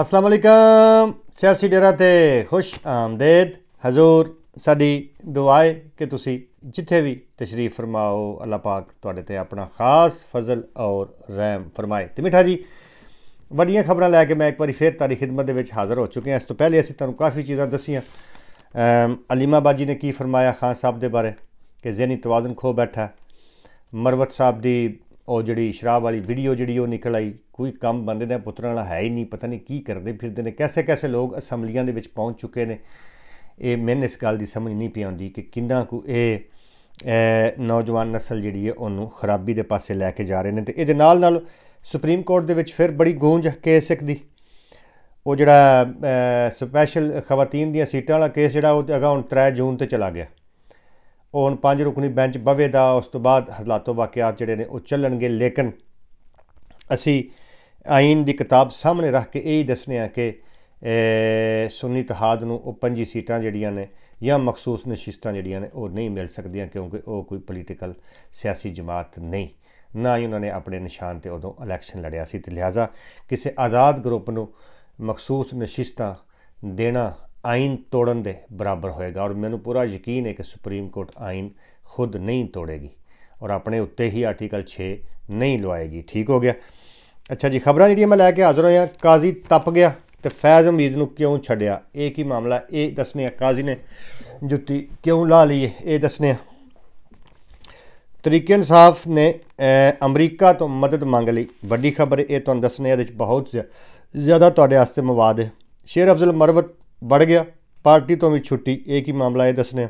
ਅਸਲਾਮ ਅਲੈਕਮ ਸਿਆਸੀ ਡੇਰਾ ਤੇ ਖੁਸ਼ ਆਮਦੇਦ ਹਜ਼ੂਰ ਸਾਡੀ ਦੁਆਏ ਕਿ ਤੁਸੀਂ ਜਿੱਥੇ ਵੀ ਤਸ਼ਰੀਫ ਫਰਮਾਓ ਅੱਲਾਹ ਪਾਕ ਤੁਹਾਡੇ ਤੇ ਆਪਣਾ ਖਾਸ ਫਜ਼ਲ ਔਰ ਰਹਿਮ ਫਰਮਾਏ ਤੇ ਮਿੱਠਾ ਜੀ ਵੱਡੀਆਂ ਖਬਰਾਂ ਲੈ ਕੇ ਮੈਂ ਇੱਕ ਵਾਰੀ ਫੇਰ ਤੁਹਾਡੀ ਖidmat ਦੇ ਵਿੱਚ ਹਾਜ਼ਰ ਹੋ ਚੁੱਕੇ ਹਾਂ ਇਸ ਤੋਂ ਪਹਿਲੇ ਅਸੀਂ ਤੁਹਾਨੂੰ ਕਾਫੀ ਚੀਜ਼ਾਂ ਦਸੀਆਂ ਅਲੀਮਾ ਬਾਜੀ ਨੇ ਕੀ ਫਰਮਾਇਆ ਖਾਨ ਸਾਹਿਬ ਦੇ ਬਾਰੇ ਕਿ ਜ਼ਿਹਨੀ ਤਵਾਜ਼ਨ ਖੋ ਬੈਠਾ ਮਰਵਤ ਸਾਹਿਬ ਦੀ ਉਹ ਜਿਹੜੀ ਸ਼ਰਾਬ ਵਾਲੀ ਵੀਡੀਓ ਜਿਹੜੀ ਉਹ ਨਿਕਲ ਆਈ ਕੋਈ ਕੰਮ ਬੰਦੇ ਦਾ ਪੁੱਤਰਾਂ ਵਾਲਾ ਹੈ ਹੀ ਨਹੀਂ ਪਤਾ ਨਹੀਂ ਕੀ ਕਰਦੇ ਫਿਰਦੇ ਨੇ ਕੈਸੇ ਕੈਸੇ ਲੋਕ ਅਸੈਂਬਲੀਆਂ ਦੇ ਵਿੱਚ ਪਹੁੰਚ ਚੁੱਕੇ ਨੇ ਇਹ ਮੈਨੂੰ ਇਸ ਗੱਲ ਦੀ ਸਮਝ ਨਹੀਂ ਪਈ ਆਉਂਦੀ ਕਿ ਕਿੰਨਾ ਕੁ ਇਹ ਨੌਜਵਾਨ نسل ਜਿਹੜੀ ਹੈ ਉਹਨੂੰ ਖਰਾਬੀ ਦੇ ਪਾਸੇ ਲੈ ਕੇ ਜਾ ਰਹੇ ਨੇ ਤੇ ਇਹਦੇ ਨਾਲ ਨਾਲ ਸੁਪਰੀਮ ਕੋਰਟ ਦੇ ਵਿੱਚ ਫਿਰ ਬੜੀ ਗੂੰਜ ਕੇਸ ਇੱਕ ਦੀ ਉਹ ਜਿਹੜਾ ਸਪੈਸ਼ਲ ਖਵਾਤੀਨ ਦੀਆਂ ਸੀਟਾਂ ਵਾਲਾ ਕੇਸ ਜਿਹੜਾ ਉਹ ਅਗਾ ਹੁਣ 3 ਜੂਨ ਤੇ ਚਲਾ ਗਿਆ ਔਨ ਪੰਜ ਰੁਕਨੀ ਬੈਂਚ ਬਵੇਦਾ ਉਸ ਤੋਂ ਬਾਅਦ ਹਲਾਤੋ ਵਾਕਿਆਤ ਜਿਹੜੇ ਨੇ ਉਹ ਚੱਲਣਗੇ ਲੇਕਿਨ ਅਸੀਂ ਆਇਨ ਦੀ ਕਿਤਾਬ ਸਾਹਮਣੇ ਰੱਖ ਕੇ ਇਹ ਹੀ ਦੱਸਨੇ ਆ ਕਿ ਸੁਨੀ ਇਤਿਹਾਦ ਨੂੰ ਉਹ ਪੰਜੀ ਸੀਟਾਂ ਜਿਹੜੀਆਂ ਨੇ ਜਾਂ ਮਖਸੂਸ ਨਿਸ਼ਿਸਤਾਂ ਜਿਹੜੀਆਂ ਨੇ ਉਹ ਨਹੀਂ ਮਿਲ ਸਕਦੀਆਂ ਕਿਉਂਕਿ ਉਹ ਕੋਈ ਪੋਲੀਟੀਕਲ ਸਿਆਸੀ ਜਮਾਤ ਨਹੀਂ ਨਾ ਹੀ ਉਹਨਾਂ ਨੇ ਆਪਣੇ ਨਿਸ਼ਾਨ ਤੇ ਉਦੋਂ ਇਲੈਕਸ਼ਨ ਲੜਿਆ ਸੀ ਤੇ ਲਿਹਾਜ਼ਾ ਕਿਸੇ ਆਜ਼ਾਦ ਗਰੁੱਪ ਨੂੰ ਮਖਸੂਸ ਨਿਸ਼ਿਸਤਾਂ ਦੇਣਾ ਆਇਨ ਤੋੜਨ ਦੇ ਬਰਾਬਰ ਹੋਏਗਾ ਔਰ ਮੈਨੂੰ ਪੂਰਾ ਯਕੀਨ ਹੈ ਕਿ ਸੁਪਰੀਮ ਕੋਰਟ ਆਇਨ ਖੁਦ ਨਹੀਂ ਤੋੜੇਗੀ ਔਰ ਆਪਣੇ ਉੱਤੇ ਹੀ ਆਰਟੀਕਲ 6 ਨਹੀਂ ਲਵਾਏਗੀ ਠੀਕ ਹੋ ਗਿਆ ਅੱਛਾ ਜੀ ਖਬਰਾਂ ਜਿਹੜੀਆਂ ਮੈਂ ਲੈ ਕੇ ਹਾਜ਼ਰ ਹੋਇਆ ਕਾਜ਼ੀ ਤਪ ਗਿਆ ਤੇ ਫੈਜ਼ ਅਮੀਦ ਨੂੰ ਕਿਉਂ ਛੱਡਿਆ ਇਹ ਕੀ ਮਾਮਲਾ ਇਹ ਦੱਸਨੇ ਆ ਕਾਜ਼ੀ ਨੇ ਜੁੱਤੀ ਕਿਉਂ ਲਾ ਲਈ ਇਹ ਦੱਸਨੇ ਆ ਤਰੀਕੇ ਇਨਸਾਫ ਨੇ ਅਮਰੀਕਾ ਤੋਂ ਮਦਦ ਮੰਗ ਲਈ ਵੱਡੀ ਖਬਰ ਇਹ ਤੁਹਾਨੂੰ ਦੱਸਨੇ ਆ ਇਹਦੇ ਵਿੱਚ ਬਹੁਤ ਜ਼ਿਆਦਾ ਤੁਹਾਡੇ ਵਾਸਤੇ ਮਵਾਦ ਹੈ ਸ਼ੇਰ ਅਫਜ਼ਲ ਮਰਵਤ ਵੜ ਗਿਆ ਪਾਰਟੀ ਤੋਂ ਵੀ ਛੁੱਟੀ ਇਹ ਕੀ ਮਾਮਲਾ ਇਹ ਦੱਸਨੇ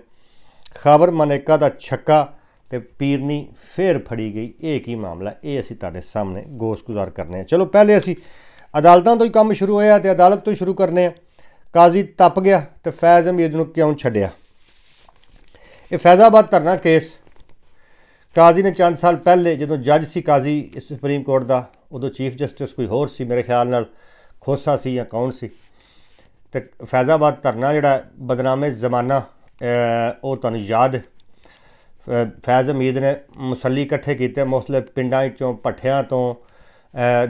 ਖਬਰ ਮਨੇਕਾ ਦਾ ਛੱਕਾ ਤੇ ਪੀਰਨੀ ਫੇਰ ਫੜੀ ਗਈ ਇਹ ਕੀ ਮਾਮਲਾ ਇਹ ਅਸੀਂ ਤੁਹਾਡੇ ਸਾਹਮਣੇ ਗੋਸਕੁਜ਼ਾਰ ਕਰਨੇ ਆ ਚਲੋ ਪਹਿਲੇ ਅਸੀਂ ਅਦਾਲਤਾਂ ਤੋਂ ਹੀ ਕੰਮ ਸ਼ੁਰੂ ਹੋਇਆ ਤੇ ਅਦਾਲਤ ਤੋਂ ਸ਼ੁਰੂ ਕਰਨੇ ਆ ਕਾਜ਼ੀ ਤਪ ਗਿਆ ਤੇ ਫੈਜ਼ ਅਮੀਰ ਨੂੰ ਕਿਉਂ ਛੱਡਿਆ ਇਹ ਫੈਜ਼ਾਬਾਦ ਧਰਨਾ ਕੇਸ ਕਾਜ਼ੀ ਨੇ ਚੰਦ ਸਾਲ ਪਹਿਲੇ ਜਦੋਂ ਜੱਜ ਸੀ ਕਾਜ਼ੀ ਸੁਪਰੀਮ ਕੋਰਟ ਦਾ ਉਦੋਂ ਚੀਫ ਜਸਟਿਸ ਕੋਈ ਹੋਰ ਸੀ ਮੇਰੇ ਖਿਆਲ ਨਾਲ ਖੋਸਾ ਸੀ ਜਾਂ ਕੌਣ ਸੀ ਤੇ ਫੈਜ਼ਾਬਾਦ ਧਰਨਾ ਜਿਹੜਾ ਬਦਨਾਮੇ ਜ਼ਮਾਨਾ ਉਹ ਤੁਹਾਨੂੰ ਯਾਦ ਫੈਜ਼ ਅਮੀਦ ਨੇ ਮਸੱਲੀ ਇਕੱਠੇ ਕੀਤੇ ਮੁਸਲੇ ਪਿੰਡਾਂ ਵਿੱਚੋਂ ਪੱਠਿਆਂ ਤੋਂ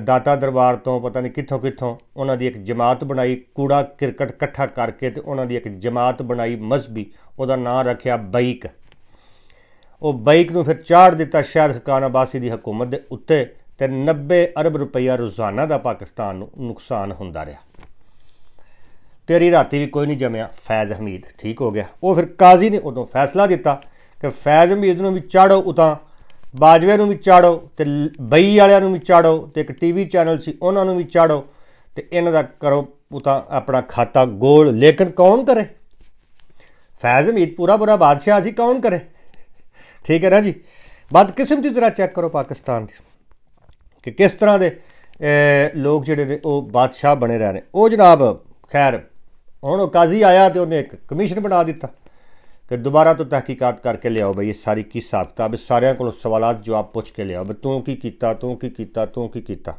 ਦਾਤਾ ਦਰਬਾਰ ਤੋਂ ਪਤਾ ਨਹੀਂ ਕਿੱਥੋਂ ਕਿੱਥੋਂ ਉਹਨਾਂ ਦੀ ਇੱਕ ਜਮਾਤ ਬਣਾਈ ਕੂੜਾ ਕ੍ਰਿਕਟ ਇਕੱਠਾ ਕਰਕੇ ਤੇ ਉਹਨਾਂ ਦੀ ਇੱਕ ਜਮਾਤ ਬਣਾਈ ਮਸਬੀ ਉਹਦਾ ਨਾਂ ਰੱਖਿਆ ਬਾਈਕ ਉਹ ਬਾਈਕ ਨੂੰ ਫਿਰ ਚਾੜ ਦਿੱਤਾ ਸ਼ਹਿਰ ਖਾਨਾਬਾਸੀ ਦੀ ਹਕੂਮਤ ਦੇ ਉੱਤੇ ਤੇ 90 ਅਰਬ ਰੁਪਈਆ ਰੋਜ਼ਾਨਾ ਦਾ ਪਾਕਿਸਤਾਨ ਨੂੰ ਨੁਕਸਾਨ ਹੁੰਦਾ ਰਿਹਾ ਤੇਰੀ ਰਾਤੀ ਵੀ ਕੋਈ ਨਹੀਂ ਜਮਿਆ ਫੈਜ਼ ਹਮੀਦ ਠੀਕ ਹੋ ਗਿਆ ਉਹ ਫਿਰ ਕਾਜ਼ੀ ਨੇ ਉਦੋਂ ਫੈਸਲਾ ਦਿੱਤਾ ਕਿ ਫੈਜ਼ ਹਮੀਦ ਨੂੰ ਵੀ ਚਾੜੋ ਉਤਾਂ ਬਾਜਵੇ ਨੂੰ ਵੀ ਚਾੜੋ ਤੇ ਬਈ ਵਾਲਿਆਂ ਨੂੰ ਵੀ ਚਾੜੋ ਤੇ ਇੱਕ ਟੀਵੀ ਚੈਨਲ ਸੀ ਉਹਨਾਂ ਨੂੰ ਵੀ ਚਾੜੋ ਤੇ ਇਹਨਾਂ ਦਾ ਕਰੋ ਉਤਾਂ ਆਪਣਾ ਖਾਤਾ ਗੋਲ ਲੇਕਿਨ ਕੌਣ ਕਰੇ ਫੈਜ਼ ਹਮੀਦ ਪੂਰਾ ਪੂਰਾ ਬਾਦਸ਼ਾਹ ਸੀ ਕੌਣ ਕਰੇ ਠੀਕ ਹੈ ਨਾ ਜੀ ਬਦ ਕਿਸਮ ਦੀ ਤਰ੍ਹਾਂ ਚੈੱਕ ਕਰੋ ਪਾਕਿਸਤਾਨ ਦੀ ਕਿ ਕਿਸ ਤਰ੍ਹਾਂ ਦੇ ਲੋਕ ਜਿਹੜੇ ਨੇ ਉਹ ਬਾਦਸ਼ਾਹ ਬਣੇ ਰਹੇ ਨੇ ਉਹ ਜਨਾਬ ਖੈਰ ਹੁਣ ਕਾਜ਼ੀ ਆਇਆ ਤੇ ਉਹਨੇ ਇੱਕ ਕਮਿਸ਼ਨ ਬਣਾ ਦਿੱਤਾ ਕਿ ਦੁਬਾਰਾ ਤੋਂ ਤਹਿਕੀਕਾਤ ਕਰਕੇ ਲਿਆਓ ਬਈ ਇਹ ਸਾਰੀ ਕੀ ਸਾਬਤਾ ਬਈ ਸਾਰਿਆਂ ਕੋਲੋਂ ਸਵਾਲਾਂ ਜਵਾਬ ਪੁੱਛ ਕੇ ਲਿਆਓ ਬਈ ਤੂੰ ਕੀ ਕੀਤਾ ਤੂੰ ਕੀ ਕੀਤਾ ਤੂੰ ਕੀ ਕੀਤਾ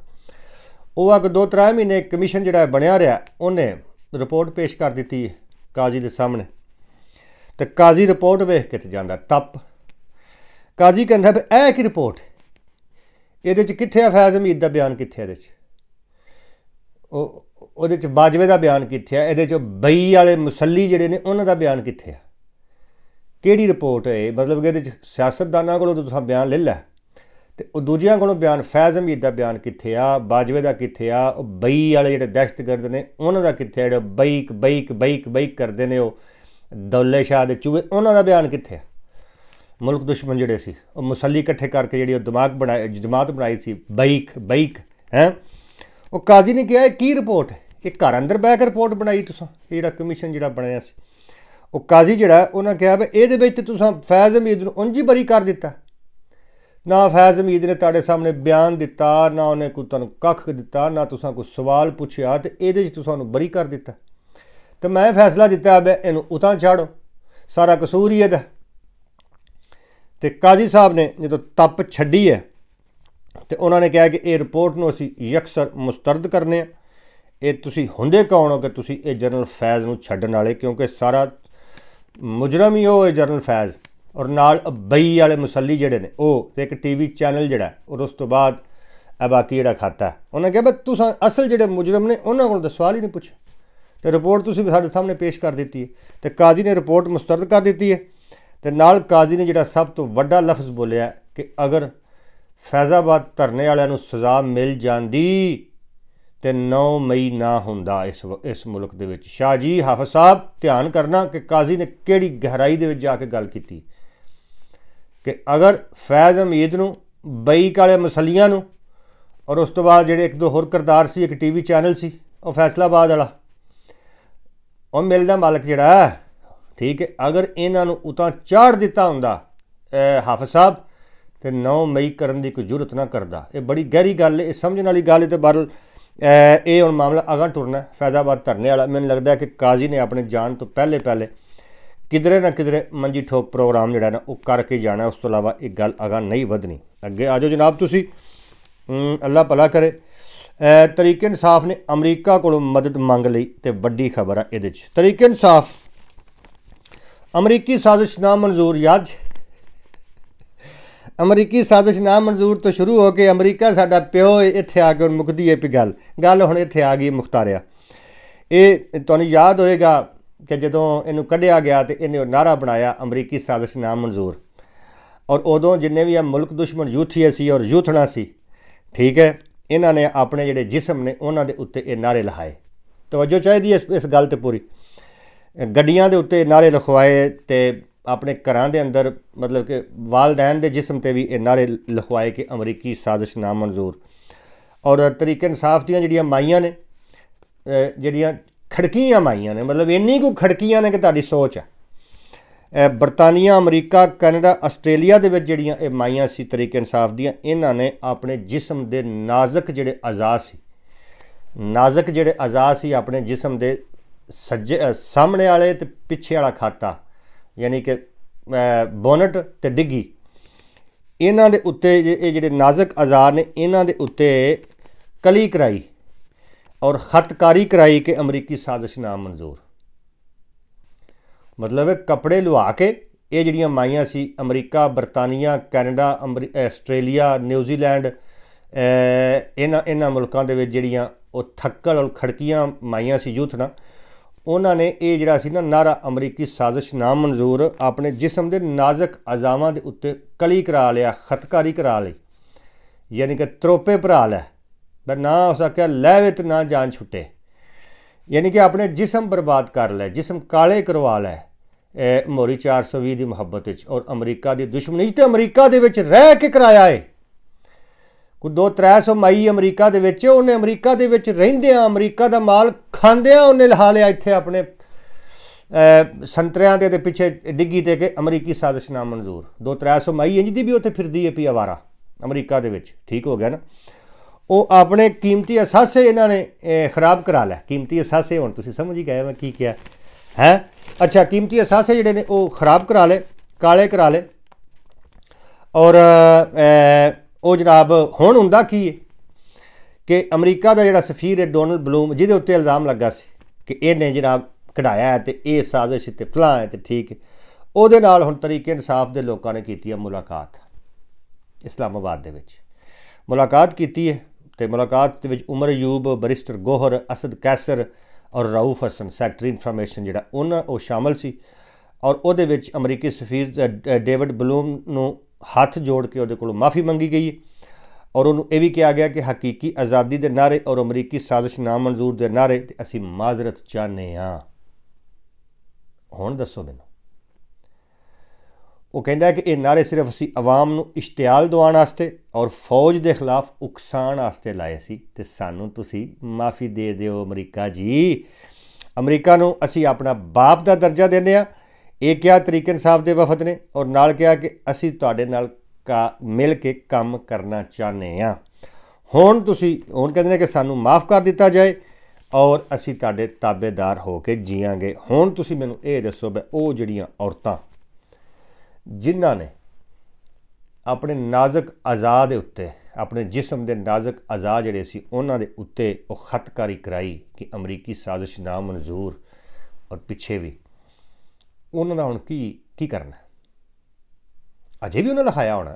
ਉਹ ਅਗ ਦੋ ਤਰਾ ਮਹੀਨੇ ਕਮਿਸ਼ਨ ਜਿਹੜਾ ਬਣਿਆ ਰਿਹਾ ਉਹਨੇ ਰਿਪੋਰਟ ਪੇਸ਼ ਕਰ ਦਿੱਤੀ ਕਾਜ਼ੀ ਦੇ ਸਾਹਮਣੇ ਤੇ ਕਾਜ਼ੀ ਰਿਪੋਰਟ ਵੇਖ ਕੇ ਤੇ ਜਾਂਦਾ ਤਪ ਕਾਜ਼ੀ ਕਹਿੰਦਾ ਬਈ ਇਹ ਕੀ ਰਿਪੋਰਟ ਇਹਦੇ ਚ ਕਿੱਥੇ ਆ ਫੈਜ਼ ਦਾ ਬਿਆਨ ਕਿੱਥੇ ਇਹਦੇ ਚ ਉਹ ਉਹਦੇ ਚ ਬਾਜਵੇ ਦਾ ਬਿਆਨ ਕਿੱਥੇ ਆ ਇਹਦੇ ਚ ਬਈ ਵਾਲੇ ਮੁਸੱਲੀ ਜਿਹੜੇ ਨੇ ਉਹਨਾਂ ਦਾ ਬਿਆਨ ਕਿੱਥੇ ਆ ਕਿਹੜੀ ਰਿਪੋਰਟ ਹੈ ਮਤਲਬ ਕਿ ਇਹਦੇ ਚ ਸਿਆਸਤਦਾਨਾਂ ਕੋਲੋਂ ਤੁਸੀਂ ਬਿਆਨ ਲੈ ਲੈ ਤੇ ਉਹ ਦੂਜਿਆਂ ਕੋਲੋਂ ਬਿਆਨ ਫੈਜ਼ ਅਮੀਰ ਦਾ ਬਿਆਨ ਕਿੱਥੇ ਆ ਬਾਜਵੇ ਦਾ ਕਿੱਥੇ ਆ ਉਹ ਬਈ ਵਾਲੇ ਜਿਹੜੇ ਦਹਿਸ਼ਤਗਰਦ ਨੇ ਉਹਨਾਂ ਦਾ ਕਿੱਥੇ ਆ ਜਿਹੜੇ ਬਈਕ ਬਈਕ ਬਈਕ ਬਈਕ ਕਰਦੇ ਨੇ ਉਹ ਦੌਲੇ ਸ਼ਾਹ ਦੇ ਚੂਹੇ ਉਹਨਾਂ ਦਾ ਬਿਆਨ ਕਿੱਥੇ ਆ ਮੁਲਕ ਦੁਸ਼ਮਣ ਜਿਹੜੇ ਸੀ ਉਹ ਮੁਸੱਲੀ ਇਕੱਠੇ ਕਰਕੇ ਜਿਹੜੀ ਉਹ ਦਿਮਾਗ ਬਣਾਈ ਜਮਾਤ ਬਣਾਈ ਸੀ ਬਈਕ ਬਈਕ ਹੈ ਉਹ ਕਾਜ਼ੀ ਨੇ ਕਿਹਾ ਇਹ ਕੀ ਰਿਪੋਰਟ ਹੈ ਇਹ ਘਰ ਅੰਦਰ ਬਹਿ ਕੇ ਰਿਪੋਰਟ ਬਣਾਈ ਤੁਸੀਂ ਇਹ ਜਿਹੜਾ ਕਮਿਸ਼ਨ ਜਿਹੜਾ ਬਣਿਆ ਸੀ ਉਹ ਕਾਜ਼ੀ ਜਿਹੜਾ ਉਹਨਾਂ ਕਿਹਾ ਵੀ ਇਹਦੇ ਵਿੱਚ ਤੇ ਤੁਸੀਂ ਫੈਜ਼ ਅਮੀਦ ਨੂੰ ਉਂਝ ਹੀ ਬਰੀ ਕਰ ਦਿੱਤਾ ਨਾ ਫੈਜ਼ ਅਮੀਦ ਨੇ ਤੁਹਾਡੇ ਸਾਹਮਣੇ ਬਿਆਨ ਦਿੱਤਾ ਨਾ ਉਹਨੇ ਕੋਈ ਤੁਹਾਨੂੰ ਕੱਖ ਦਿੱਤਾ ਨਾ ਤੁਸੀਂ ਕੋਈ ਸਵਾਲ ਪੁੱਛਿਆ ਤੇ ਇਹਦੇ ਵਿੱਚ ਤੁਸੀਂ ਉਹਨੂੰ ਬਰੀ ਕਰ ਦਿੱਤਾ ਤੇ ਮੈਂ ਫੈਸਲਾ ਦਿੱਤਾ ਵੀ ਇਹਨੂੰ ਉਤਾਂ ਛਾੜੋ ਸਾਰਾ ਕਸੂਰ ਹੀ ਇਹਦਾ ਤੇ ਕਾਜ਼ੀ ਸਾਹਿਬ ਨੇ ਜਦੋਂ ਤਪ ਛੱਡੀ ਹੈ ਤੇ ਉਹਨਾਂ ਨੇ ਕਿਹਾ ਕਿ ਇਹ ਰਿਪੋਰਟ ਨੂੰ ਅਸੀਂ ਯਕਸਰ ਮੁਸਤਰਦ ਕਰਨੇ ਆ ਇਹ ਤੁਸੀਂ ਹੁੰਦੇ ਕੌਣ ਹੋ ਕਿ ਤੁਸੀਂ ਇਹ ਜਨਰਲ ਫੈਜ਼ ਨੂੰ ਛੱਡਣ ਵਾਲੇ ਕਿਉਂਕਿ ਸਾਰਾ ਮੁਜਰਮ ਹੀ ਹੋਏ ਜਨਰਲ ਫੈਜ਼ ਔਰ ਨਾਲ ਅਬਈ ਵਾਲੇ ਮੁਸੱਲੀ ਜਿਹੜੇ ਨੇ ਉਹ ਤੇ ਇੱਕ ਟੀਵੀ ਚੈਨਲ ਜਿਹੜਾ ਔਰ ਉਸ ਤੋਂ ਬਾਅਦ ਆ ਬਾਕੀ ਜਿਹੜਾ ਖਾਤਾ ਉਹਨਾਂ ਕਿਹਾ ਬਈ ਤੁਸੀਂ ਅਸਲ ਜਿਹੜੇ ਮੁਜਰਮ ਨੇ ਉਹਨਾਂ ਕੋਲ ਤਾਂ ਸਵਾਲ ਹੀ ਨਹੀਂ ਪੁੱਛਿਆ ਤੇ ਰਿਪੋਰਟ ਤੁਸੀਂ ਵੀ ਸਾਡੇ ਸਾਹਮਣੇ ਪੇਸ਼ ਕਰ ਦਿੱਤੀ ਹੈ ਤੇ ਕਾਜ਼ੀ ਨੇ ਰਿਪੋਰਟ ਮੁਸਤਰਦ ਕਰ ਦਿੱਤੀ ਹੈ ਤੇ ਨਾਲ ਕਾਜ਼ੀ ਨੇ ਜਿਹੜਾ ਸਭ ਤੋਂ ਵੱਡਾ ਲਫ਼ਜ਼ ਬੋਲਿਆ ਕਿ ਅਗਰ ਫੈਜ਼ਾਬਾਦ ਧਰਨੇ ਵਾਲਿਆਂ ਨੂੰ ਸਜ਼ਾ ਮਿਲ ਜਾਂਦੀ ਤੇ 9 ਮਈ ਨਾ ਹੁੰਦਾ ਇਸ ਇਸ ਮੁਲਕ ਦੇ ਵਿੱਚ ਸ਼ਾਹ ਜੀ ਹਾਫਜ਼ ਸਾਹਿਬ ਧਿਆਨ ਕਰਨਾ ਕਿ ਕਾਜ਼ੀ ਨੇ ਕਿਹੜੀ ਗਹਿਰਾਈ ਦੇ ਵਿੱਚ ਜਾ ਕੇ ਗੱਲ ਕੀਤੀ ਕਿ ਅਗਰ ਫੈਜ਼ ਅਮੀਦ ਨੂੰ ਬਈਕ ਵਾਲੇ ਮਸਲੀਆਂ ਨੂੰ ਔਰ ਉਸ ਤੋਂ ਬਾਅਦ ਜਿਹੜੇ ਇੱਕ ਦੋ ਹੋਰ ਕਰਦਾਰ ਸੀ ਇੱਕ ਟੀਵੀ ਚੈਨਲ ਸੀ ਉਹ ਫੈਸਲਾਬਾਦ ਵਾਲਾ ਉਹ ਮਿਲ ਦਾ ਮਾਲਕ ਜਿਹੜਾ ਠੀਕ ਹੈ ਅਗਰ ਇਹਨਾਂ ਨੂੰ ਉਤਾਂ ਚਾੜ ਦਿੱਤਾ ਹੁੰਦਾ ਹਾਫਿਜ਼ ਸਾਹਿਬ ਤੇ 9 ਮਈ ਕਰਨ ਦੀ ਕੋਈ ਜ਼ਰੂਰਤ ਨਾ ਕਰਦਾ ਇਹ ਬੜੀ ਗਹਿਰੀ ਗੱਲ ਹੈ ਇਹ ਸਮਝਣ ਵਾਲੀ ਗੱਲ ਹੈ ਤੇ ਬਰਲ ਇਹ ਹੁਣ ਮਾਮਲਾ ਅਗਾ ਟੁਰਨਾ ਫੈਜ਼ਾਬਾਦ ਧਰਨੇ ਵਾਲਾ ਮੈਨੂੰ ਲੱਗਦਾ ਕਿ ਕਾਜ਼ੀ ਨੇ ਆਪਣੇ ਜਾਨ ਤੋਂ ਪਹਿਲੇ ਪਹਿਲੇ ਕਿਧਰੇ ਨਾ ਕਿਧਰੇ ਮੰਜੀ ਠੋਕ ਪ੍ਰੋਗਰਾਮ ਜਿਹੜਾ ਨਾ ਉਹ ਕਰਕੇ ਜਾਣਾ ਉਸ ਤੋਂ ਇਲਾਵਾ ਇੱਕ ਗੱਲ ਅਗਾ ਨਹੀਂ ਵਧਣੀ ਅੱਗੇ ਆਜੋ ਜਨਾਬ ਤੁਸੀਂ ਅੱਲਾ ਭਲਾ ਕਰੇ ਤਰੀਕੇ ਇਨਸਾਫ ਨੇ ਅਮਰੀਕਾ ਕੋਲੋਂ ਮਦਦ ਮੰਗ ਲਈ ਤੇ ਵੱਡੀ ਖਬਰ ਆ ਇਹਦੇ 'ਚ ਤਰੀਕੇ ਇਨਸਾਫ ਅਮਰੀਕੀ ਸਾਜ਼ਿਸ਼ ਨਾ ਮਨਜ਼ੂਰ ਯਾਜ ਅਮਰੀਕੀ ਸਾਜ਼ਿਸ਼ ਨਾ ਮਨਜ਼ੂਰ ਤੋਂ ਸ਼ੁਰੂ ਹੋ ਕੇ ਅਮਰੀਕਾ ਸਾਡਾ ਪਿਓ ਇੱਥੇ ਆ ਕੇ ਹੁਣ ਮੁਕਦੀ ਹੈ ਪੀ ਗੱਲ ਗੱਲ ਹੁਣ ਇੱਥੇ ਆ ਗਈ ਮੁਖਤਾਰਿਆ ਇਹ ਤੁਹਾਨੂੰ ਯਾਦ ਹੋਏਗਾ ਕਿ ਜਦੋਂ ਇਹਨੂੰ ਕੱਢਿਆ ਗਿਆ ਤੇ ਇਹਨੇ ਉਹ ਨਾਰਾ ਬਣਾਇਆ ਅਮਰੀਕੀ ਸਾਜ਼ਿਸ਼ ਨਾ ਮਨਜ਼ੂਰ ਔਰ ਉਦੋਂ ਜਿੰਨੇ ਵੀ ਆ ਮੁਲਕ ਦੁਸ਼ਮਣ ਯੂਥੀ ਸੀ ਔਰ ਯੂਥਣਾ ਸੀ ਠੀਕ ਹੈ ਇਹਨਾਂ ਨੇ ਆਪਣੇ ਜਿਹੜੇ ਜਿਸਮ ਨੇ ਉਹਨਾਂ ਦੇ ਉੱਤੇ ਇਹ ਨਾਰੇ ਲਹਾਏ ਤਵੱਜੋ ਚਾਹੀਦੀ ਇਸ ਇਸ ਗੱਲ ਤੇ ਪੂਰੀ ਗੱਡੀਆਂ ਦੇ ਉੱਤੇ ਨਾਰੇ ਲਖਵਾਏ ਤੇ ਆਪਣੇ ਘਰਾਂ ਦੇ ਅੰਦਰ ਮਤਲਬ ਕਿ ਵਾਲਦੈਨ ਦੇ ਜਿਸਮ ਤੇ ਵੀ ਇਹ ਨਾਰੇ ਲਿਖਵਾਏ ਕਿ ਅਮਰੀਕੀ ਸਾਜ਼ਿਸ਼ ਨਾ ਮਨਜ਼ੂਰ ਔਰ ਤਰੀਕੇ ਇਨਸਾਫ ਦੀਆਂ ਜਿਹੜੀਆਂ ਮਾਈਆਂ ਨੇ ਜਿਹੜੀਆਂ ਖੜਕੀਆਂ ਮਾਈਆਂ ਨੇ ਮਤਲਬ ਇੰਨੀ ਕੋ ਖੜਕੀਆਂ ਨੇ ਕਿ ਤੁਹਾਡੀ ਸੋਚ ਹੈ ਬਰਤਾਨੀਆ ਅਮਰੀਕਾ ਕੈਨੇਡਾ ਆਸਟ੍ਰੇਲੀਆ ਦੇ ਵਿੱਚ ਜਿਹੜੀਆਂ ਇਹ ਮਾਈਆਂ ਸੀ ਤਰੀਕੇ ਇਨਸਾਫ ਦੀਆਂ ਇਹਨਾਂ ਨੇ ਆਪਣੇ ਜਿਸਮ ਦੇ ਨਾਜ਼ਕ ਜਿਹੜੇ ਅਜ਼ਾ ਸੀ ਨਾਜ਼ਕ ਜਿਹੜੇ ਅਜ਼ਾ ਸੀ ਆਪਣੇ ਜਿਸਮ ਦੇ ਸੱਜੇ ਸਾਹਮਣੇ ਵਾਲੇ ਤੇ ਪਿੱਛੇ ਵਾਲਾ ਖਾਤਾ ਯਾਨੀ ਕਿ ਬੋਨਟ ਤੇ ਡਿੱਗੀ ਇਹਨਾਂ ਦੇ ਉੱਤੇ ਇਹ ਜਿਹੜੇ ਨਾਜ਼ਕ ਅਜ਼ਾਰ ਨੇ ਇਹਨਾਂ ਦੇ ਉੱਤੇ ਕਲੀ ਕਰਾਈ ਔਰ ਖਤਕਾਰੀ ਕਰਾਈ ਕਿ ਅਮਰੀਕੀ ਸਾਜ਼ਿਸ਼ ਨਾ ਮਨਜ਼ੂਰ ਮਤਲਬ ਹੈ ਕਪੜੇ ਲੁਆ ਕੇ ਇਹ ਜਿਹੜੀਆਂ ਮਾਈਆਂ ਸੀ ਅਮਰੀਕਾ ਬਰਤਾਨੀਆ ਕੈਨੇਡਾ ਆਸਟ੍ਰੇਲੀਆ ਨਿਊਜ਼ੀਲੈਂਡ ਇਹਨਾਂ ਇਹਨਾਂ ਮੁਲਕਾਂ ਦੇ ਵਿੱਚ ਜਿਹੜੀਆਂ ਉਹ ਥੱਕਲ ਔਰ ਖੜਕੀਆਂ ਮਾਈਆਂ ਸੀ ਯੂਥ ਨਾ ਉਹਨਾਂ ਨੇ ਇਹ ਜਿਹੜਾ ਸੀ ਨਾ ਨਾਰਾ ਅਮਰੀਕੀ ਸਾਜ਼ਿਸ਼ ਨਾ ਮਨਜ਼ੂਰ ਆਪਣੇ ਜਿਸਮ ਦੇ ਨਾਜ਼ਕ ਅਜ਼ਾਵਾਂ ਦੇ ਉੱਤੇ ਕਲੀ ਕਰਾ ਲਿਆ ਖਤਕਾਰੀ ਕਰਾ ਲਈ ਯਾਨੀ ਕਿ ਤਰੋਪੇ ਭਰਾ ਲੈ ਬਰ ਨਾ ਹੋ ਸਕਿਆ ਲੈ ਵਿਤ ਨਾ ਜਾਨ ਛੁੱਟੇ ਯਾਨੀ ਕਿ ਆਪਣੇ ਜਿਸਮ ਬਰਬਾਦ ਕਰ ਲੈ ਜਿਸਮ ਕਾਲੇ ਕਰਵਾ ਲੈ ਇਹ ਮੋਰੀ 420 ਦੀ ਮੁਹੱਬਤ ਵਿੱਚ ਔਰ ਅਮਰੀਕਾ ਦੀ ਦੁਸ਼ਮਣੀ ਤੇ ਅਮਰੀਕਾ ਦੇ ਵਿੱਚ ਰਹਿ ਕੇ ਕਰਾਇਆ ਏ ਕੋਈ 2-300 ਮਾਈ ਅਮਰੀਕਾ ਦੇ ਵਿੱਚ ਉਹਨੇ ਅਮਰੀਕਾ ਦੇ ਵਿੱਚ ਰਹਿੰਦੇ ਆ ਅਮਰੀਕਾ ਦਾ ਮਾਲ ਖਾਂਦੇ ਆ ਉਹਨੇ ਲਹਾ ਲਿਆ ਇੱਥੇ ਆਪਣੇ ਸੰਤਰਿਆਂ ਦੇ ਤੇ ਪਿੱਛੇ ਡਿੱਗੀ ਤੇ ਕਿ ਅਮਰੀਕੀ ਸਾਜ਼ਿਸ਼ ਨਾ ਮਨਜ਼ੂਰ 2-300 ਮਾਈ ਇੰਜ ਦੀ ਵੀ ਉੱਥੇ ਫਿਰਦੀ ਏ ਪੀ ਆਵਾਰਾ ਅਮਰੀਕਾ ਦੇ ਵਿੱਚ ਠੀਕ ਹੋ ਗਿਆ ਨਾ ਉਹ ਆਪਣੇ ਕੀਮਤੀ ਅਸਾਸੇ ਇਹਨਾਂ ਨੇ ਖਰਾਬ ਕਰਾ ਲਿਆ ਕੀਮਤੀ ਅਸਾਸੇ ਹੁਣ ਤੁਸੀਂ ਸਮਝ ਹੀ ਗਏ ਮੈਂ ਕੀ ਕਿਹਾ ਹੈ ਅੱਛਾ ਕੀਮਤੀ ਅਸਾਸੇ ਜਿਹੜੇ ਨੇ ਉਹ ਖਰਾਬ ਕਰਾ ਲੇ ਕਾਲੇ ਕਰਾ ਲੇ ਔਰ ਉਹ ਜਨਾਬ ਹੁਣ ਹੁੰਦਾ ਕੀ ਹੈ ਕਿ ਅਮਰੀਕਾ ਦਾ ਜਿਹੜਾ ਸਫੀਰ ਹੈ ਡੋਨਲਡ ਬਲੂਮ ਜਿਹਦੇ ਉੱਤੇ ਇਲਜ਼ਾਮ ਲੱਗਾ ਸੀ ਕਿ ਇਹਨੇ ਜਨਾਬ ਕਢਾਇਆ ਤੇ ਇਹ ਸਾਜ਼ਿਸ਼ ਤੇ ਫਲਾ ਹੈ ਤੇ ਠੀਕ ਉਹਦੇ ਨਾਲ ਹੁਣ ਤਰੀਕੇ ਇਨਸਾਫ ਦੇ ਲੋਕਾਂ ਨੇ ਕੀਤੀ ਹੈ ਮੁਲਾਕਾਤ ਇਸਲਾਮਾਬਾਦ ਦੇ ਵਿੱਚ ਮੁਲਾਕਾਤ ਕੀਤੀ ਹੈ ਤੇ ਮੁਲਾਕਾਤ ਦੇ ਵਿੱਚ ਉਮਰ ਯੂਬ ਬਰਿਸਟਰ ਗੋਹਰ ਅਸਦ ਕੈਸਰ ਔਰ ਰਾਊਫ ਹਸਨ ਸੈਕਟਰੀ ਇਨਫੋਰਮੇਸ਼ਨ ਜਿਹੜਾ ਉਹਨਾਂ ਉਹ ਸ਼ਾਮਲ ਸੀ ਔਰ ਉਹਦੇ ਵਿੱਚ ਅਮਰੀਕੀ ਸਫੀਰ ਡੇਵਿਡ ਬਲੂਮ ਨੂੰ ਹੱਥ ਜੋੜ ਕੇ ਉਹਦੇ ਕੋਲੋਂ ਮਾਫੀ ਮੰਗੀ ਗਈ ਔਰ ਉਹਨੂੰ ਇਹ ਵੀ ਕਿਹਾ ਗਿਆ ਕਿ ਹਕੀਕੀ ਆਜ਼ਾਦੀ ਦੇ ਨਾਰੇ ਔਰ ਅਮਰੀਕੀ ਸਾਜ਼ਿਸ਼ ਨਾ ਮਨਜ਼ੂਰ ਦੇ ਨਾਰੇ ਤੇ ਅਸੀਂ ਮਾਜ਼ਰਤ ਚਾਹਨੇ ਆ ਹੁਣ ਦੱਸੋ ਮੈਨੂੰ ਉਹ ਕਹਿੰਦਾ ਕਿ ਇਹ ਨਾਰੇ ਸਿਰਫ ਅਸੀਂ ਆਵਾਮ ਨੂੰ ਇਸ਼ਤਿਆਲ ਦਿਵਾਉਣ ਵਾਸਤੇ ਔਰ ਫੌਜ ਦੇ ਖਿਲਾਫ ਉਕਸਾਣ ਵਾਸਤੇ ਲਾਏ ਸੀ ਤੇ ਸਾਨੂੰ ਤੁਸੀਂ ਮਾਫੀ ਦੇ ਦਿਓ ਅਮਰੀਕਾ ਜੀ ਅਮਰੀਕਾ ਨੂੰ ਅਸੀਂ ਆਪਣਾ ਬਾਪ ਦਾ ਦਰਜਾ ਦਿੰਦੇ ਆ ਇਹ ਕਿਹਾ ਤਰੀਕਨ ਸਾਹਿਬ ਦੇ ਵਫਦ ਨੇ ਔਰ ਨਾਲ ਕਿਹਾ ਕਿ ਅਸੀਂ ਤੁਹਾਡੇ ਨਾਲ ਮਿਲ ਕੇ ਕੰਮ ਕਰਨਾ ਚਾਹਨੇ ਆ ਹੁਣ ਤੁਸੀਂ ਹੁਣ ਕਹਿੰਦੇ ਨੇ ਕਿ ਸਾਨੂੰ ਮਾਫ ਕਰ ਦਿੱਤਾ ਜਾਏ ਔਰ ਅਸੀਂ ਤੁਹਾਡੇ ਤਾਬੇਦਾਰ ਹੋ ਕੇ ਜੀਵਾਂਗੇ ਹੁਣ ਤੁਸੀਂ ਮੈਨੂੰ ਇਹ ਦੱਸੋ ਬਈ ਉਹ ਜਿਹੜੀਆਂ ਔਰਤਾਂ ਜਿਨ੍ਹਾਂ ਨੇ ਆਪਣੇ ਨਾਜ਼ੁਕ ਆਜ਼ਾਦ ਦੇ ਉੱਤੇ ਆਪਣੇ ਜਿਸਮ ਦੇ ਨਾਜ਼ੁਕ ਆਜ਼ਾਦ ਜਿਹੜੇ ਸੀ ਉਹਨਾਂ ਦੇ ਉੱਤੇ ਉਹ ਖਤਕਾਰੀ ਕਰਾਈ ਕਿ ਅਮਰੀਕੀ ਸਾਜ਼ਿਸ਼ ਨਾ ਮਨਜ਼ੂਰ ਔਰ ਪਿੱਛੇ ਵੀ ਉਹਨਾਂ ਦਾ ਹੁਣ ਕੀ ਕੀ ਕਰਨਾ ਅਜੇ ਵੀ ਉਹਨਾਂ ਲਖਾਇਆ ਹੋਣਾ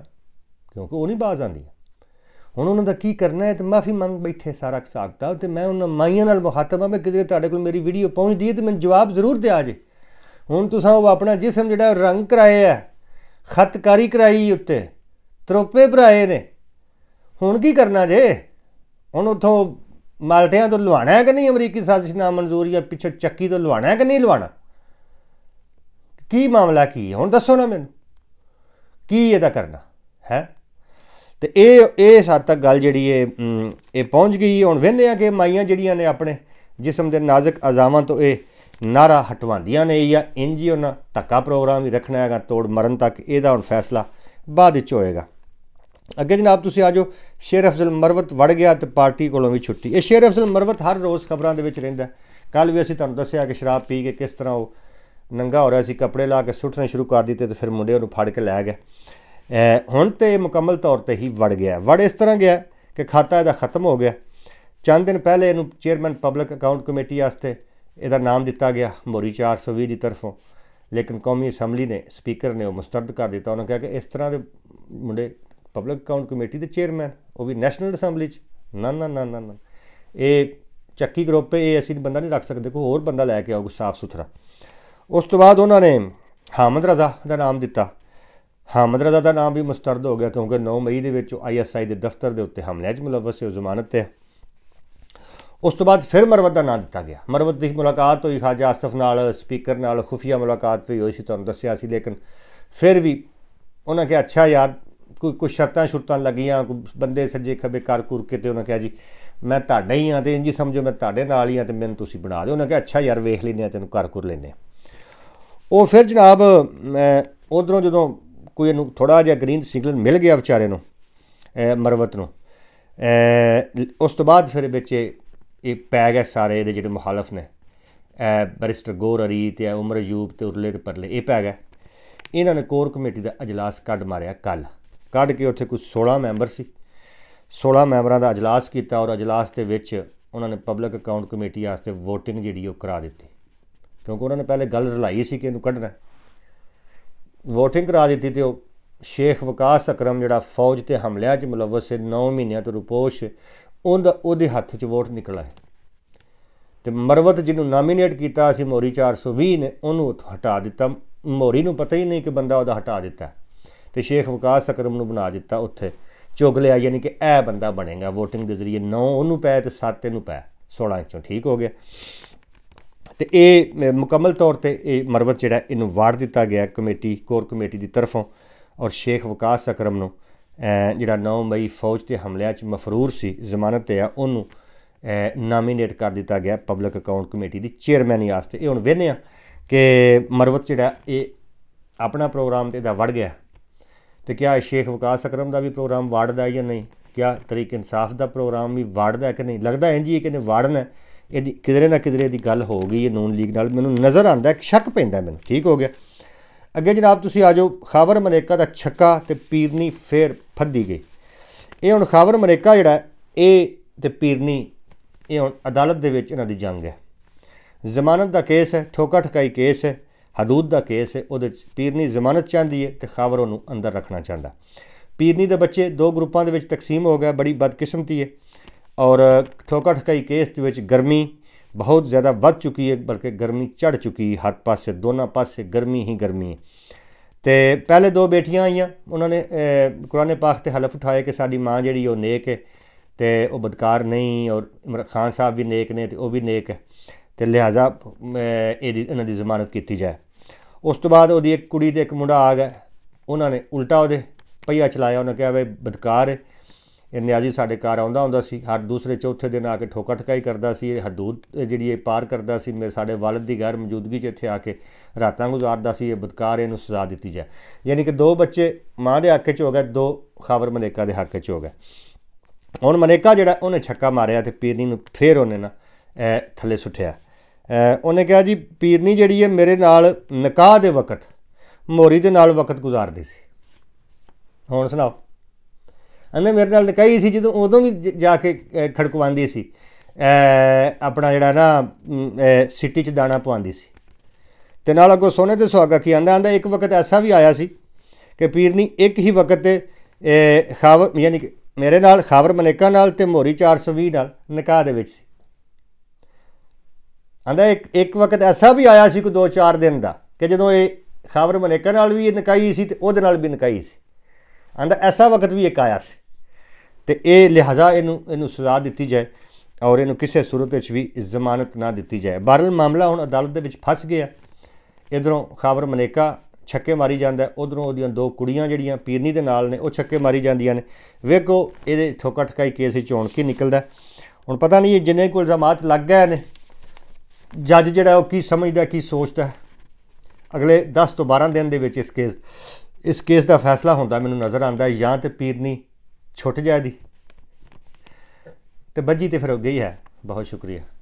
ਕਿਉਂਕਿ ਉਹ ਨਹੀਂ ਬਾਜ਼ ਆਂਦੀ ਹੁਣ ਉਹਨਾਂ ਦਾ ਕੀ ਕਰਨਾ ਹੈ ਤੇ ਮਾਫੀ ਮੰਗ ਬੈਠੇ ਸਾਰਾ ਖਸਾਕਦਾ ਤੇ ਮੈਂ ਉਹਨਾਂ ਮਾਈਆਂ ਨਾਲ ਮੁਹਾਤਮਾ ਮੈਂ ਕਿਤੇ ਤੁਹਾਡੇ ਕੋਲ ਮੇਰੀ ਵੀਡੀਓ ਪਹੁੰਚਦੀ ਹੈ ਤੇ ਮੈਨੂੰ ਜਵਾਬ ਜ਼ਰੂਰ ਦਿਆ ਜੇ ਹੁਣ ਤੁਸੀਂ ਉਹ ਆਪਣਾ ਜਿਸਮ ਜਿਹੜਾ ਰੰਗ ਕਰਾਏ ਆ ਖਤਕਾਰੀ ਕਰਾਈ ਉੱਤੇ ਤਰੋਪੇ ਭਰਾਏ ਨੇ ਹੁਣ ਕੀ ਕਰਨਾ ਜੇ ਹੁਣ ਉਥੋਂ ਮਾਲਟਿਆਂ ਤੋਂ ਲਵਾਣਾ ਹੈ ਕਿ ਨਹੀਂ ਅਮਰੀਕੀ ਸਾਜ਼ਿਸ਼ ਨਾ ਮਨਜ਼ੂਰੀ ਜਾਂ ਪਿੱਛੇ ਚੱਕੀ ਤੋਂ ਲਵਾਣਾ ਹੈ ਕਿ ਨਹੀਂ ਲਵਾਣਾ ਕੀ ਮਾਮਲਾ ਕੀ ਹੈ ਹੁਣ ਦੱਸੋ ਨਾ ਮੈਨੂੰ ਕੀ ਇਹਦਾ ਕਰਨਾ ਹੈ ਤੇ ਇਹ ਇਹ ਸੱਤ ਤੱਕ ਗੱਲ ਜਿਹੜੀ ਇਹ ਇਹ ਪਹੁੰਚ ਗਈ ਹੁਣ ਵੇਖਦੇ ਆ ਕਿ ਮਾਈਆਂ ਜਿਹੜੀਆਂ ਨੇ ਆਪਣੇ ਜਿਸਮ ਦੇ ਨਾਜ਼ੁਕ ਅਜ਼ਾਵਾਂ ਤੋਂ ਇਹ ਨਾਰਾ ਹਟਵਾਉਂਦੀਆਂ ਨੇ ਜਾਂ ਇੰਜੀ ਉਹਨਾਂ ਧੱਕਾ ਪ੍ਰੋਗਰਾਮ ਹੀ ਰੱਖਣਾ ਹੈਗਾ ਤੋੜ ਮਰਨ ਤੱਕ ਇਹਦਾ ਹੁਣ ਫੈਸਲਾ ਬਾਅਦ ਵਿੱਚ ਹੋਏਗਾ ਅੱਗੇ ਜਨਾਬ ਤੁਸੀਂ ਆਜੋ ਸ਼ੇਰ ਅਫਜ਼ਲ ਮਰਵਤ ਵੜ ਗਿਆ ਤੇ ਪਾਰਟੀ ਕੋਲੋਂ ਵੀ ਛੁੱਟੀ ਇਹ ਸ਼ੇਰ ਅਫਜ਼ਲ ਮਰਵਤ ਹਰ ਰੋਜ਼ ਖਬਰਾਂ ਦੇ ਵਿੱਚ ਰਹਿੰਦਾ ਕੱਲ ਵੀ ਅਸੀਂ ਤੁਹਾਨੂੰ ਦੱਸਿਆ ਕਿ ਸ਼ਰਾਬ ਪੀ ਕੇ ਕਿਸ ਤਰ੍ਹਾਂ ਉਹ ਨੰਗਾ ਹੋ ਰਿਹਾ ਸੀ ਕੱਪੜੇ ਲਾ ਕੇ ਸੁੱਟਣੇ ਸ਼ੁਰੂ ਕਰ ਦਿੱਤੇ ਤੇ ਫਿਰ ਮੁੰਡੇ ਉਹਨੂੰ ਫੜ ਕੇ ਲੈ ਗਿਆ ਹੁਣ ਤੇ ਮੁਕੰਮਲ ਤੌਰ ਤੇ ਹੀ ਵੜ ਗਿਆ ਵੜ ਇਸ ਤਰ੍ਹਾਂ ਗਿਆ ਕਿ ਖਾਤਾ ਇਹਦਾ ਖਤਮ ਹੋ ਗਿਆ ਚੰਦ ਦਿਨ ਪਹਿਲੇ ਇਹਨੂੰ ਚੇਅਰਮੈਨ ਪਬਲਿਕ ਅਕਾਊਂਟ ਕਮੇਟੀ ਆਸਤੇ ਇਹਦਾ ਨਾਮ ਦਿੱਤਾ ਗਿਆ ਮੋਰੀ 420 ਦੀ ਤਰਫੋਂ ਲੇਕਿਨ ਕੌਮੀ ਅਸੈਂਬਲੀ ਨੇ ਸਪੀਕਰ ਨੇ ਉਹ ਮੁਸਤਰਦ ਕਰ ਦਿੱਤਾ ਉਹਨਾਂ ਕਿਹਾ ਕਿ ਇਸ ਤਰ੍ਹਾਂ ਦੇ ਮੁੰਡੇ ਪਬਲਿਕ ਅਕਾਊਂਟ ਕਮੇਟੀ ਦੇ ਚੇਅਰਮੈਨ ਉਹ ਵੀ ਨੈਸ਼ਨਲ ਅਸੈਂਬਲੀ 'ਚ ਨਾ ਨਾ ਨਾ ਨਾ ਇਹ ਚੱਕੀ ਗਰੁੱਪ ਇਹ ਅਸੀਂ ਬੰਦਾ ਨਹੀਂ ਰੱਖ ਸਕਦੇ ਕੋਈ ਹੋਰ ਬੰਦਾ ਲੈ ਕੇ ਆਓ ਸਾਫ਼ ਸੁਥਰਾ ਉਸ ਤੋਂ ਬਾਅਦ ਉਹਨਾਂ ਨੇ ਹਾਮਦ ਰਜ਼ਾ ਦਾ ਨਾਮ ਦਿੱਤਾ ਹਾਮਦ ਰਜ਼ਾ ਦਾ ਨਾਮ ਵੀ ਮੁਸਤਰਦ ਹੋ ਗਿਆ ਕਿਉਂਕਿ 9 ਮਈ ਦੇ ਵਿੱਚ ਆਈਐਸਆਈ ਦੇ ਦਫ਼ਤਰ ਦੇ ਉੱਤੇ ਹਮਲੇ 'ਚ ਮੁਲਵਸ ਸੀ ਜ਼ਮਾਨਤ ਤੇ ਉਸ ਤੋਂ ਬਾਅਦ ਫਿਰ ਮਰਵਤ ਦਾ ਨਾਮ ਦਿੱਤਾ ਗਿਆ ਮਰਵਤ ਦੀ ਮੁਲਾਕਾਤ ਹੋਈ ਖਾਜਾ ਆਸਫ ਨਾਲ ਸਪੀਕਰ ਨਾਲ ਖੁਫੀਆ ਮੁਲਾਕਾਤ ਵੀ ਹੋਈ ਸੀ ਤੁਹਾਨੂੰ ਦੱਸਿਆ ਸੀ ਲੇਕਿਨ ਫਿਰ ਵੀ ਉਹਨਾਂ ਕਿਹਾ ਅੱਛਾ ਯਾਰ ਕੋਈ ਕੁਝ ਸ਼ਰਤਾਂ ਸ਼ੁਰਤਾਂ ਲੱਗੀਆਂ ਕੋਈ ਬੰਦੇ ਸੱਜੇ ਖੱਬੇ ਕਰ ਕੁਰ ਕੇ ਤੇ ਉਹਨਾਂ ਕਿਹਾ ਜੀ ਮੈਂ ਤੁਹਾਡਾ ਹੀ ਆ ਤੇ ਇੰਜੀ ਸਮਝੋ ਮੈਂ ਤੁਹਾਡੇ ਨਾਲ ਹੀ ਆ ਤੇ ਮੈਨੂੰ ਤੁਸੀਂ ਬਣਾ ਦਿਓ ਉਹਨਾਂ ਕਿਹਾ ਅੱਛਾ ਯਾਰ ਵੇਖ ਲੈਨੇ ਆ ਤੈਨੂੰ ਕਰ ਕੁਰ ਲੈਨੇ ਆ ਉਹ ਫਿਰ ਜਨਾਬ ਉਧਰੋਂ ਜਦੋਂ ਕੋਈ ਇਹਨੂੰ ਥੋੜਾ ਜਿਹਾ ਗ੍ਰੀਨ ਸਿਗਨਲ ਮਿਲ ਗਿਆ ਵਿਚਾਰੇ ਨੂੰ ਮਰਵਤ ਨੂੰ ਉਸ ਤੋਂ ਬਾਅਦ ਫਿਰ ਵਿੱਚ ਇਹ ਪੈ ਗਏ ਸਾਰੇ ਇਹਦੇ ਜਿਹੜੇ ਮੁਖਾਲਫ ਨੇ ਬਰਿਸਟਰ ਗੋਰ ਅਰੀ ਤੇ ਉਮਰ ਯੂਬ ਤੇ ਉਰਲੇ ਤੇ ਪਰਲੇ ਇਹ ਪੈ ਗਏ ਇਹਨਾਂ ਨੇ ਕੋਰ ਕਮੇਟੀ ਦਾ اجلاس ਕੱਢ ਮਾਰਿਆ ਕੱਲ ਕੱਢ ਕੇ ਉੱਥੇ ਕੁਝ 16 ਮੈਂਬਰ ਸੀ 16 ਮੈਂਬਰਾਂ ਦਾ اجلاس ਕੀਤਾ ਔਰ اجلاس ਦੇ ਵਿੱਚ ਉਹਨਾਂ ਨੇ ਪਬਲਿਕ ਅਕਾਊਂਟ ਕਮੇਟੀ ਆਸਤੇ VOTING ਜਿਹੜੀ ਉਹ ਕਰਾ ਦਿੱਤੀ ਕਿਉਂਕਿ ਉਹਨਾਂ ਨੇ ਪਹਿਲੇ ਗੱਲ ਰਲਾਈ ਸੀ ਕਿ ਇਹਨੂੰ ਕੱਢਣਾ ਵੋਟਿੰਗ ਕਰਾ ਦਿੱਤੀ ਤੇ ਉਹ ਸ਼ੇਖ ਵਕਾਸ ਅਕਰਮ ਜਿਹੜਾ ਫੌਜ ਤੇ ਹਮਲਿਆਂ 'ਚ ਮਲਵਸ ਸੀ 9 ਮਹੀਨਿਆਂ ਤੋਂ ਰੁਪੋਸ਼ ਉਹਦਾ ਉਹਦੇ ਹੱਥ 'ਚ ਵੋਟ ਨਿਕਲਾ ਹੈ ਤੇ ਮਰਵਤ ਜਿਹਨੂੰ ਨਾਮੀਨੇਟ ਕੀਤਾ ਸੀ ਮੋਰੀ 420 ਨੇ ਉਹਨੂੰ ਹਟਾ ਦਿੱਤਾ ਮੋਰੀ ਨੂੰ ਪਤਾ ਹੀ ਨਹੀਂ ਕਿ ਬੰਦਾ ਉਹਦਾ ਹਟਾ ਦਿੱਤਾ ਤੇ ਸ਼ੇਖ ਵਕਾਸ ਅਕਰਮ ਨੂੰ ਬਣਾ ਦਿੱਤਾ ਉੱਥੇ ਚੁਗ ਲਿਆ ਯਾਨੀ ਕਿ ਇਹ ਬੰਦਾ ਬਣੇਗਾ ਵੋਟਿੰਗ ਦੇ ਜ਼ਰੀਏ 9 ਉਹਨੂੰ ਪੈ ਤੇ 7 ਇਹਨੂੰ ਪੈ 16 ਚੋਂ ਠੀਕ ਹੋ ਗਿਆ ਤੇ ਇਹ ਮੁਕੰਮਲ ਤੌਰ ਤੇ ਇਹ ਮਰਵਤ ਜਿਹੜਾ ਇਹਨੂੰ ਵਾਰ ਦਿੱਤਾ ਗਿਆ ਕਮੇਟੀ ਕੋਰ ਕਮੇਟੀ ਦੀ ਤਰਫੋਂ ਔਰ ਸ਼ੇਖ ਵਕਾਸ ਅਕਰਮ ਨੂੰ ਜਿਹੜਾ 9 ਮਈ ਫੌਜ ਤੇ ਹਮਲਿਆਂ 'ਚ ਮਫਰੂਰ ਸੀ ਜ਼ਮਾਨਤ ਤੇ ਆ ਉਹਨੂੰ ਨਾਮਿਨੇਟ ਕਰ ਦਿੱਤਾ ਗਿਆ ਪਬਲਿਕ ਅਕਾਊਂਟ ਕਮੇਟੀ ਦੀ ਚੇਅਰਮੈਨੀ ਵਾਸਤੇ ਇਹ ਹੁਣ ਵੇਨੇ ਆ ਕਿ ਮਰਵਤ ਜਿਹੜਾ ਇਹ ਆਪਣਾ ਪ੍ਰੋਗਰਾਮ ਤੇ ਦਾ ਵੜ ਗਿਆ ਤੇ ਕਿਹਾ ਸ਼ੇਖ ਵਕਾਸ ਅਕਰਮ ਦਾ ਵੀ ਪ੍ਰੋਗਰਾਮ ਹੈ ਜਾਂ ਨਹੀਂ ਕਿਆ ਤਰੀਕ ਇਨਸਾਫ ਦਾ ਪ੍ਰੋਗਰਾਮ ਵੀ ਹੈ ਕਿ ਨਹੀਂ ਲੱਗਦਾ ਇੰਜ ਹੀ ਕਿ ਨੇ ਵੜਨਾ ਇਹਦੀ ਕਿਧਰੇ ਨਾ ਕਿਧਰੇ ਦੀ ਗੱਲ ਹੋ ਗਈ ਇਹ ਨੌਨ ਲੀਗ ਨਾਲ ਮੈਨੂੰ ਨਜ਼ਰ ਆਂਦਾ ਇੱਕ ਸ਼ੱਕ ਪੈਂਦਾ ਮੈਨੂੰ ਠੀਕ ਹੋ ਗਿਆ ਅੱਗੇ ਜਨਾਬ ਤੁਸੀਂ ਆ ਜਾਓ ਖਾਵਰ ਮਨੇਕਾ ਦਾ ਛੱਕਾ ਤੇ ਪੀਰਨੀ ਫੇਰ ਫੱਦੀ ਗਈ ਇਹ ਹੁਣ ਖਾਵਰ ਮਨੇਕਾ ਜਿਹੜਾ ਇਹ ਤੇ ਪੀਰਨੀ ਇਹ ਹੁਣ ਅਦਾਲਤ ਦੇ ਵਿੱਚ ਇਹਨਾਂ ਦੀ ਜੰਗ ਹੈ ਜ਼ਮਾਨਤ ਦਾ ਕੇਸ ਹੈ ਠੋਕਾ ਠਕਾਈ ਕੇਸ ਹੈ ਹਦੂਦ ਦਾ ਕੇਸ ਹੈ ਉਹਦੇ ਵਿੱਚ ਪੀਰਨੀ ਜ਼ਮਾਨਤ ਚਾਹੁੰਦੀ ਹੈ ਤੇ ਖਾਵਰ ਉਹਨੂੰ ਅੰਦਰ ਰੱਖਣਾ ਚਾਹੁੰਦਾ ਪੀਰਨੀ ਦੇ ਬੱਚੇ ਦੋ ਗਰੁੱਪਾਂ ਦੇ ਵਿੱਚ ਤਕਸੀਮ ਹੋ ਗਿਆ ਬੜੀ ਬਦਕਿਸਮਤੀ ਹੈ ਔਰ ਠੋਕਰ ਠਕਾਈ ਕੇਸ ਦੇ ਵਿੱਚ ਗਰਮੀ ਬਹੁਤ ਜ਼ਿਆਦਾ ਵੱਧ ਚੁੱਕੀ ਹੈ ਬਲਕਿ ਗਰਮੀ ਚੜ ਚੁੱਕੀ ਹੈ ਹਰ ਪਾਸੇ ਦੋਨਾਂ ਪਾਸੇ ਗਰਮੀ ਹੀ ਗਰਮੀ ਹੈ ਤੇ ਪਹਿਲੇ ਦੋ ਬੇਟੀਆਂ ਆਈਆਂ ਉਹਨਾਂ ਨੇ ਕੁਰਾਨ ਪਾਕ ਤੇ ਹਲਫ ਉਠਾਏ ਕਿ ਸਾਡੀ ਮਾਂ ਜਿਹੜੀ ਉਹ ਨੇਕ ਹੈ ਤੇ ਉਹ ਬਦਕਾਰ ਨਹੀਂ ਔਰ ਇਮਰਾਨ ਖਾਨ ਸਾਹਿਬ ਵੀ ਨੇਕ ਨੇ ਤੇ ਉਹ ਵੀ ਨੇਕ ਹੈ ਤੇ ਲਿਹਾਜ਼ਾ ਇਹਦੀ ਇਹਨਾਂ ਦੀ ਜ਼ਮਾਨਤ ਕੀਤੀ ਜਾਏ ਉਸ ਤੋਂ ਬਾਅਦ ਉਹਦੀ ਇੱਕ ਕੁੜੀ ਤੇ ਇੱਕ ਮੁੰਡਾ ਆ ਗਿਆ ਉਹਨਾਂ ਨੇ ਉਲਟਾ ਉਹਦੇ ਪਈਆ ਚਲਾਇਆ ਉਹਨਾਂ ਕਿਹਾ ਵੇ ਬਦਕਾਰ ਹੈ ਇਹ ਨਿਆਜੀ ਸਾਡੇ ਘਰ ਆਉਂਦਾ ਹੁੰਦਾ ਸੀ ਹਰ ਦੂਸਰੇ ਚੌਥੇ ਦਿਨ ਆ ਕੇ ਠੋਕਾ ਠਕਾਈ ਕਰਦਾ ਸੀ ਇਹ ਹਦੂਦ ਜਿਹੜੀ ਇਹ ਪਾਰ ਕਰਦਾ ਸੀ ਮੇਰੇ ਸਾਡੇ ਵਾਲਦ ਦੀ ਗੈਰ ਮੌਜੂਦਗੀ 'ਚ ਇੱਥੇ ਆ ਕੇ ਰਾਤਾਂ ਗੁਜ਼ਾਰਦਾ ਸੀ ਇਹ ਬਦਕਾਰ ਇਹਨੂੰ ਸਜ਼ਾ ਦਿੱਤੀ ਜਾ ਯਾਨੀ ਕਿ ਦੋ ਬੱਚੇ ਮਾਂ ਦੇ ਹੱਕ 'ਚ ਹੋ ਗਏ ਦੋ ਖਾਵਰ ਮਨੇਕਾ ਦੇ ਹੱਕ 'ਚ ਹੋ ਗਏ ਹੁਣ ਮਨੇਕਾ ਜਿਹੜਾ ਉਹਨੇ ਛੱਕਾ ਮਾਰਿਆ ਤੇ ਪੀਰਨੀ ਨੂੰ ਫੇਰ ਉਹਨੇ ਨਾ ਥੱਲੇ ਸੁੱਟਿਆ ਉਹਨੇ ਕਿਹਾ ਜੀ ਪੀਰਨੀ ਜਿਹੜੀ ਹੈ ਮੇਰੇ ਨਾਲ ਨਿਕਾਹ ਦੇ ਵਕਤ ਮੋਰੀ ਦੇ ਨਾਲ ਵਕਤ ਗੁਜ਼ਾਰਦੀ ਸੀ ਹੁਣ ਸੁਣਾਓ ਅੰਦਰ ਮੇਰੇ ਨਾਲ ਕਈ ਸੀ ਜਦੋਂ ਉਦੋਂ ਵੀ ਜਾ ਕੇ ਖੜਕਵਾਉਂਦੀ ਸੀ ਆਪਣਾ ਜਿਹੜਾ ਨਾ ਸਿਟੀ ਚ ਦਾਣਾ ਪਵਾਉਂਦੀ ਸੀ ਤੇ ਨਾਲ ਅਗੋ ਸੋਨੇ ਤੇ ਸੁਹਾਗਾ ਕੀ ਆਂਦਾ ਆਂਦਾ ਇੱਕ ਵਕਤ ਐਸਾ ਵੀ ਆਇਆ ਸੀ ਕਿ ਪੀਰਨੀ ਇੱਕ ਹੀ ਵਕਤ ਤੇ ਖਾਵਰ ਯਾਨੀ ਕਿ ਮੇਰੇ ਨਾਲ ਖਾਵਰ ਮਨੇਕਾ ਨਾਲ ਤੇ ਮੋਰੀ 420 ਨਾਲ ਨਿਕਾਹ ਦੇ ਵਿੱਚ ਸੀ ਆਂਦਾ ਇੱਕ ਇੱਕ ਵਕਤ ਐਸਾ ਵੀ ਆਇਆ ਸੀ ਕਿ 2-4 ਦਿਨ ਦਾ ਕਿ ਜਦੋਂ ਇਹ ਖਾਵਰ ਮਨੇਕਾ ਨਾਲ ਵੀ ਨਿਕਾਈ ਸੀ ਤੇ ਉਹਦੇ ਨਾਲ ਵੀ ਨਿਕਾਈ ਸੀ ਆਂਦਾ ਐਸਾ ਵਕਤ ਵੀ ਇੱਕ ਆਇਆ ਸੀ ਤੇ ਇਹ ਲਿਹਾਜ਼ਾ ਇਹਨੂੰ ਇਹਨੂੰ ਸਜ਼ਾ ਦਿੱਤੀ ਜਾਏ ਔਰ ਇਹਨੂੰ ਕਿਸੇ ਸੂਰਤ ਵਿੱਚ ਵੀ ਜ਼ਮਾਨਤ ਨਾ ਦਿੱਤੀ ਜਾਏ ਬਾਰਲ ਮਾਮਲਾ ਹੁਣ ਅਦਾਲਤ ਦੇ ਵਿੱਚ ਫਸ ਗਿਆ ਇਧਰੋਂ ਖਾਬਰ ਮਨੇਕਾ ਛੱਕੇ ਮਾਰੀ ਜਾਂਦਾ ਉਧਰੋਂ ਉਹਦੀਆਂ ਦੋ ਕੁੜੀਆਂ ਜਿਹੜੀਆਂ ਪੀਰਨੀ ਦੇ ਨਾਲ ਨੇ ਉਹ ਛੱਕੇ ਮਾਰੀ ਜਾਂਦੀਆਂ ਨੇ ਵੇਖੋ ਇਹਦੇ ਥੋਕਾ ਠਕਾਈ ਕੇਸ ਵਿੱਚ ਹੁਣ ਕੀ ਨਿਕਲਦਾ ਹੁਣ ਪਤਾ ਨਹੀਂ ਇਹ ਜਿੰਨੇ ਕੋਲ ਜ਼ਮਾਨਤ ਲੱਗ ਗਏ ਨੇ ਜੱਜ ਜਿਹੜਾ ਉਹ ਕੀ ਸਮਝਦਾ ਕੀ ਸੋਚਦਾ ਅਗਲੇ 10 ਤੋਂ 12 ਦਿਨ ਦੇ ਵਿੱਚ ਇਸ ਕੇਸ ਇਸ ਕੇਸ ਦਾ ਫੈਸਲਾ ਹੁੰਦਾ ਮੈਨੂੰ ਨਜ਼ਰ ਆਉਂਦਾ ਜਾਂ ਤੇ ਪੀਰਨੀ ਛੁੱਟ ਦੀ ਤੇ ਬੱਜੀ ਤੇ ਫਿਰ ਹੋ ਗਈ ਹੈ ਬਹੁਤ ਸ਼ੁਕਰੀਆ